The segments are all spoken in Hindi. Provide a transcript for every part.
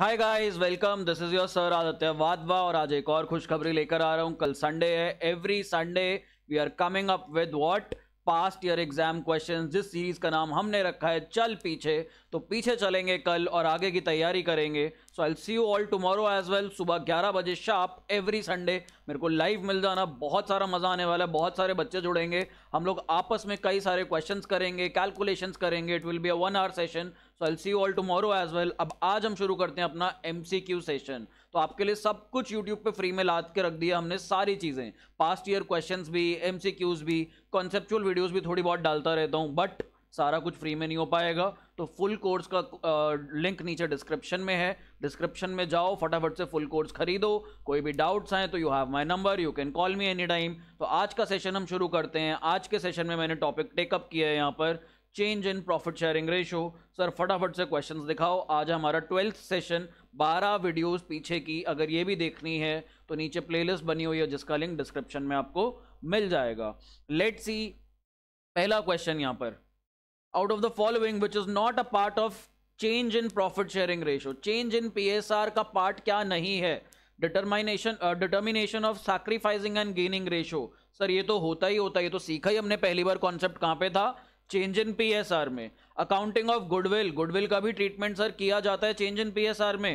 Hi guys welcome this is your sir Aditya Wadhwa और आज एक और खुशखबरी लेकर आ रहा हूँ कल संडे है every Sunday we are coming up with what past year exam questions जिस सीरीज का नाम हमने रखा है चल पीछे तो पीछे चलेंगे कल और आगे की तैयारी करेंगे so I see you all tomorrow as well सुबह ग्यारह बजे शार्प एवरी संडे मेरे को लाइव मिल जाना बहुत सारा मजा आने वाला है बहुत सारे बच्चे जुड़ेंगे हम लोग आपस में कई सारे क्वेश्चन करेंगे कैलकुलेशन करेंगे it will be a one hour session so L C all tomorrow as well अब आज हम शुरू करते हैं अपना एम सी क्यू सेशन तो आपके लिए सब कुछ यूट्यूब पे फ्री में लाद के रख दिया हमने सारी चीज़ें पास्ट ईयर क्वेश्चन भी एम सी क्यूज भी कॉन्सेप्चुअल वीडियोज़ भी थोड़ी बहुत डालता रहता हूँ बट सारा कुछ फ्री में नहीं हो पाएगा तो फुल कोर्स का लिंक नीचे डिस्क्रिप्शन में है डिस्क्रिप्शन में जाओ फटाफट से फुल कोर्स खरीदो कोई भी डाउट्स हैं तो you have my number you can call me any time तो आज का सेशन हम शुरू करते हैं आज के सेशन में मैंने टॉपिक टेकअप किया है यहाँ पर change in profit sharing ratio sir फटाफट से क्वेश्चन दिखाओ आज हमारा ट्वेल्थ सेशन बारह वीडियोज पीछे की अगर ये भी देखनी है तो नीचे प्लेलिस्ट बनी हुई है जिसका लिंक डिस्क्रिप्शन में आपको मिल जाएगा लेट सी पहला क्वेश्चन यहाँ पर out of the following which is not a part of change in profit sharing ratio change in psr का part क्या नहीं है determination determination of sacrificing and gaining ratio sir ये तो होता ही होता है ये तो सीखा ही हमने पहली बार कॉन्सेप्ट कहाँ पे था चेंज इन पीएसआर में अकाउंटिंग ऑफ गुडविल गुडविल का भी ट्रीटमेंट सर किया जाता है चेंज इन पीएसआर में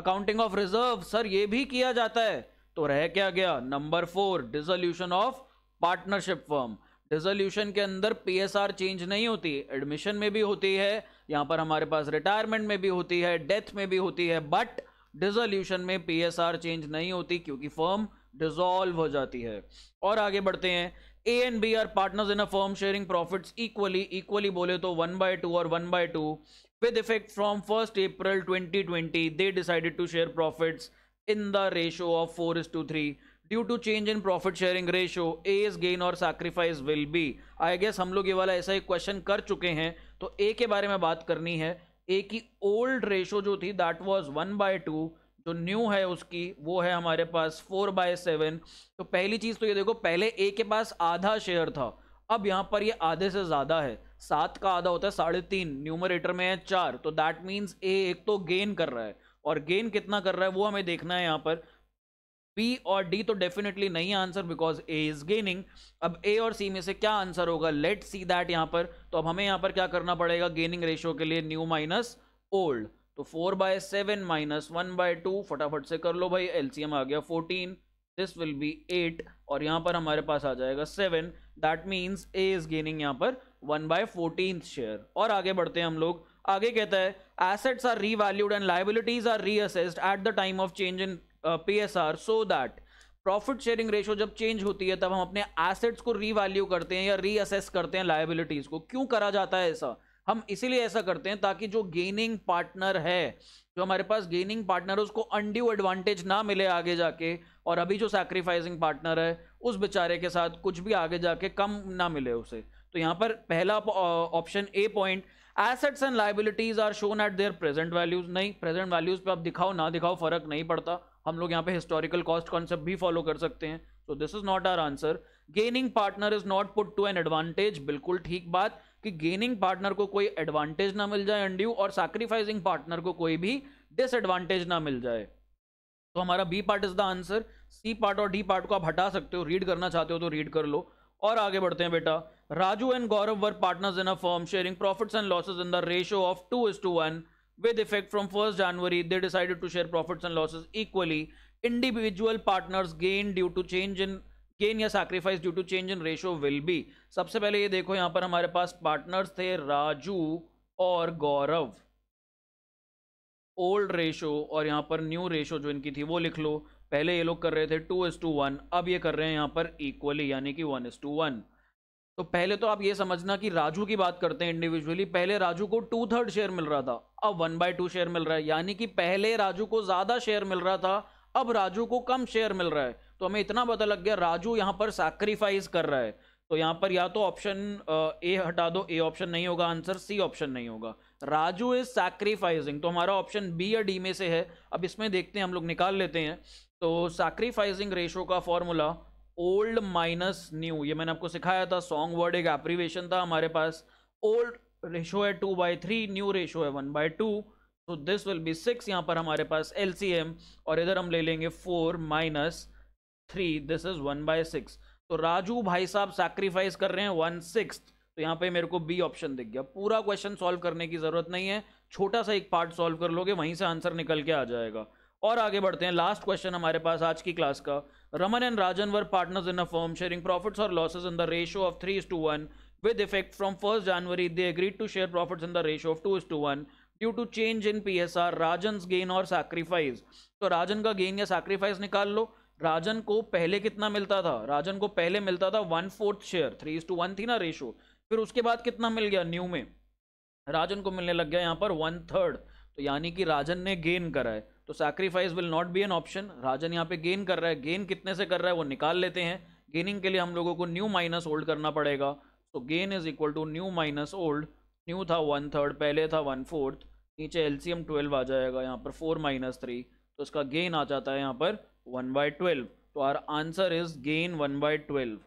अकाउंटिंग ऑफ रिजर्व सर ये भी किया जाता है तो रह क्या गया number four dissolution of partnership firm dissolution के अंदर पीएसआर चेंज नहीं होती एडमिशन में भी होती है यहाँ पर हमारे पास रिटायरमेंट में भी होती है डेथ में भी होती है बट डिजोल्यूशन में आर चेंज नहीं होती क्योंकि फर्म डिजोल्व हो जाती है और आगे बढ़ते हैं A and B are partners in a firm sharing profits equally equally बोले तो वन बाय टू और one by two with effect from first April 2020 they decided to share profits in the ratio of four is to three due to change in profit sharing ratio as gain और sacrifice will be I guess हम लोग ये वाला ऐसा एक क्वेश्चन कर चुके हैं तो ए के बारे में बात करनी है ए की ओल्ड रेशो जो थी that was one by two जो न्यू है उसकी वो है हमारे पास फोर बाय सेवन तो पहली चीज़ तो ये देखो पहले ए के पास आधा शेयर था अब यहाँ पर ये आधे से ज़्यादा है सात का आधा होता है साढ़े तीन न्यूमरेटर में है चार तो दैट मीन्स ए एक तो गेन कर रहा है और गेन कितना कर रहा है वो हमें देखना है यहाँ पर पी और डी तो डेफिनेटली नहीं answer because A is gaining अब ए और सी में से क्या आंसर होगा लेट सी दैट यहाँ पर तो अब हमें यहाँ पर क्या करना पड़ेगा गेनिंग रेशियो के लिए न्यू माइनस ओल्ड तो four by seven minus one by two फटाफट से कर लो भाई एलसीएम आ गया fourteen this will be eight और यहाँ पर हमारे पास आ जाएगा seven that means A is gaining यहाँ पर वन बाय फोर्टीन शेयर और आगे बढ़ते हैं हम लोग आगे कहता है assets are revalued and liabilities are reassessed at the time of change in P S R so that profit sharing ratio जब चेंज होती है तब हम अपने एसेट्स को रीवैल्यू करते हैं या रीअसेस करते हैं लाइबिलिटीज को क्यों करा जाता है ऐसा हम इसीलिए ऐसा करते हैं ताकि जो गेनिंग पार्टनर है जो हमारे पास गेनिंग पार्टनर है उसको अनड्यू एडवांटेज ना मिले आगे जाके और अभी जो सैक्रिफाइसिंग पार्टनर है उस बेचारे के साथ कुछ भी आगे जाके कम ना मिले उसे तो यहाँ पर पहला option A point assets and liabilities are shown at their present values नहीं प्रेजेंट वैल्यूज पे आप दिखाओ ना दिखाओ फर्क नहीं पड़ता हम लोग यहाँ पे हिस्टोरिकल कॉस्ट कॉन्सेप्ट भी फॉलो कर सकते हैं so this is not our answer gaining partner is not put to an advantage बिल्कुल ठीक बात कि गेनिंग पार्टनर को कोई एडवांटेज ना मिल जाए एंड और सैक्रीफाइसिंग पार्टनर को कोई भी डिसएडवांटेज ना मिल जाए तो हमारा B part is the answer C part और डी पार्ट को आप हटा सकते हो रीड करना चाहते हो तो रीड कर लो और आगे बढ़ते हैं बेटा Raju and Gaurav were partners in a firm sharing profits and losses in the ratio of two is to one with effect from 1st January, they decided to share profits and losses equally. Individual partners gain due to change in gain या sacrifice due to change in ratio will be सबसे पहले ये देखो यहाँ पर हमारे पास पार्टनर्स थे राजू और गौरव ओल्ड रेशो और यहाँ पर न्यू रेशो जो इनकी थी वो लिख लो पहले ये लोग कर रहे थे टू इज टू वन अब ये कर रहे हैं यहाँ पर इक्वली यानी कि वन इज टू वन तो पहले तो आप ये समझना कि राजू की बात करते हैं इंडिविजुअली पहले राजू को टू थर्ड शेयर मिल रहा था अब वन बाय टू शेयर मिल रहा है यानी कि पहले राजू को ज़्यादा शेयर मिल रहा था अब राजू को कम शेयर मिल रहा है तो हमें इतना पता लग गया राजू यहाँ पर सैक्रीफाइस कर रहा है तो यहाँ पर या तो ऑप्शन ए हटा दो ए ऑप्शन नहीं होगा आंसर सी ऑप्शन नहीं होगा राजू इज सैक्रीफाइजिंग तो हमारा ऑप्शन बी या डी में से है अब इसमें देखते हैं हम लोग निकाल लेते हैं तो सैक्रीफाइजिंग रेशो का फॉर्मूला ओल्ड माइनस न्यू ये मैंने आपको सिखाया था सॉन्ग वर्ड एक एप्रीवेशन था हमारे पास ओल्ड रेशो है two by three new ratio है वन बाई टू तो दिस विल बी सिक्स यहाँ पर हमारे पास एल और इधर हम ले लेंगे four minus three this is one by six तो राजू भाई साहब सैक्रीफाइस कर रहे हैं वन सिक्स तो यहाँ पे मेरे को बी ऑप्शन दिख गया पूरा क्वेश्चन सॉल्व करने की ज़रूरत नहीं है छोटा सा एक पार्ट सॉल्व कर लोगे वहीं से आंसर निकल के आ जाएगा और आगे बढ़ते हैं लास्ट क्वेश्चन हमारे पास आज की क्लास का Raman and Rajan were partners in a firm sharing profits और losses in the ratio of three is to one with effect from first January they agreed to share profits in the ratio of two is to one due to change in P S R Rajan gain और सैक्रीफाइस तो राजन का गेन या सैक्रीफाइस निकाल लो राजन को पहले कितना मिलता था राजन को पहले मिलता था one fourth share three is to one थी ना रेशो फिर उसके बाद कितना मिल गया न्यू में राजन को मिलने लग गया यहाँ पर वन थर्ड तो यानी कि राजन ने गेन करा है तो sacrifice will not be an option Rajan यहाँ पे गेन कर रहा है गेन कितने से कर रहा है वो निकाल लेते हैं गेनिंग के लिए हम लोगों को न्यू माइनस ओल्ड करना पड़ेगा so gain is equal to new minus old new था वन थर्ड पहले था वन फोर्थ नीचे एल सी ट्वेल्व आ जाएगा यहाँ पर फोर माइनस थ्री तो इसका गेन आ जाता है यहाँ पर वन बाय ट्वेल्व तो our answer is gain one by twelve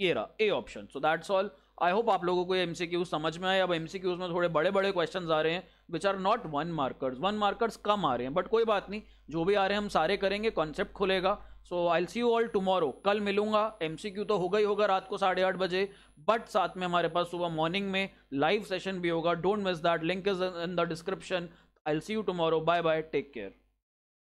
ये रहा A option so that's all I hope आप लोगों को एम समझ में आए अब एम में थोड़े बड़े बड़े क्वेश्चन आ रहे हैं which are not one markers one markers कम आ रहे हैं बट कोई बात नहीं जो भी आ रहे हैं हम सारे करेंगे कॉन्सेप्ट खुलेगा so I see you all tomorrow कल मिलूंगा एम तो होगा ही होगा रात को साढ़े आठ बजे बट साथ में हमारे पास सुबह मॉर्निंग में लाइव सेशन भी होगा don't miss that link is in the description I see you tomorrow bye bye take care